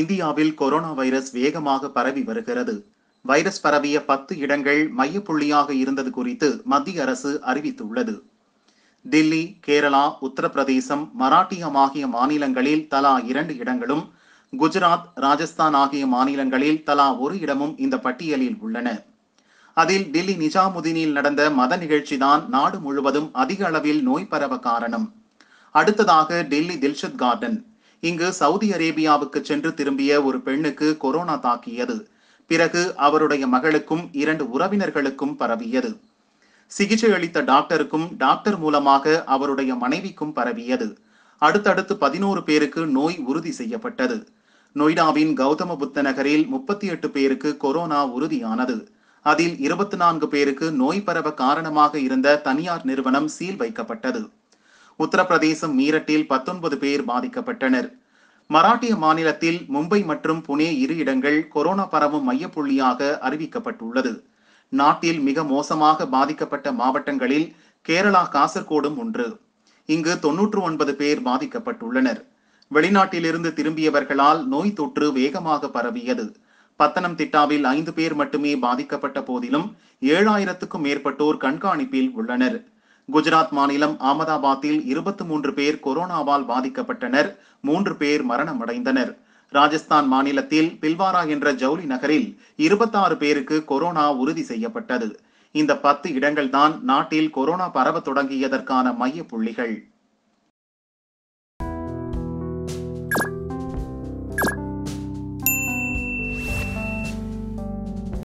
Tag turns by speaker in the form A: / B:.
A: இந்தியாவில் corona virus வேகமாக பரவி வருகிறது வைரஸ் பரவிய பத்து இடங்கள் மையப்புள்ளியாக இருந்தது குறித்து மத்திய அரசு அறிவித்துள்ளது தில்லி கேரளா உத்தரப்பிரதேசம் மராட்டியம் ஆகிய மாநிலங்களில் தலா இரண்டு இடங்களும் குஜராத் ராஜஸ்தான் ஆகிய மாநிலங்களில் தலா ஒரு இடமும் இந்த பட்டியலில் உள்ளன அதில் டெல்லி நிஜாமுதீனில் நடந்த மத நிகழ்ச்சிதான் நாடு முழுவதும் அதிக அளவில் நோய் பரவ காரணம் அடுத்ததாக டெல்லி தில்ஷத் கார்டன் இங்கு சவுதி அரேபியாவுக்கு சென்று திரும்பிய ஒரு பெண்ணுக்கு கொரோனா தாக்கியது பிறகு அவருடைய மகளுக்கும் இரண்டு உறவினர்களுக்கும் பரவியது சிகிச்சை அளித்த டாக்டருக்கும் டாக்டர் மூலமாக அவருடைய மனைவிக்கும் பரவியது அடுத்தடுத்து பதினோரு பேருக்கு நோய் உறுதி செய்யப்பட்டது நொய்டாவின் கௌதம புத்த நகரில் முப்பத்தி எட்டு பேருக்கு கொரோனா உறுதியானது அதில் இருபத்தி நான்கு பேருக்கு நோய் பரவ காரணமாக இருந்த தனியார் நிறுவனம் சீல் வைக்கப்பட்டது உத்தரப்பிரதேசம் மீரட்டில் பத்தொன்பது பேர் பாதிக்கப்பட்டனர் மராட்டிய மாநிலத்தில் மும்பை மற்றும் புனே இரு இடங்கள் கொரோனா பரவும் மையப்புள்ளியாக அறிவிக்கப்பட்டுள்ளது நாட்டில் மிக மோசமாக பாதிக்கப்பட்ட மாவட்டங்களில் கேரளா காசர்கோடும் ஒன்று இங்கு தொன்னூற்று ஒன்பது பேர் பாதிக்கப்பட்டுள்ளனர் வெளிநாட்டிலிருந்து திரும்பியவர்களால் நோய் தொற்று வேகமாக பரவியது பத்தனம்திட்டாவில் ஐந்து பேர் மட்டுமே பாதிக்கப்பட்ட போதிலும் ஏழாயிரத்துக்கும் மேற்பட்டோர் கண்காணிப்பில் உள்ளனர் குஜராத் மாநிலம் அகமதாபாத்தில் இருபத்தி மூன்று பேர் கொரோனாவால் பாதிக்கப்பட்டனர் மூன்று பேர் மரணமடைந்தனர் ராஜஸ்தான் மாநிலத்தில் பில்வாரா என்ற ஜவுளி நகரில் இருபத்தாறு பேருக்கு கொரோனா உறுதி செய்யப்பட்டது இந்த பத்து இடங்கள்தான் நாட்டில் கொரோனா பரவ தொடங்கியதற்கான மைய புள்ளிகள்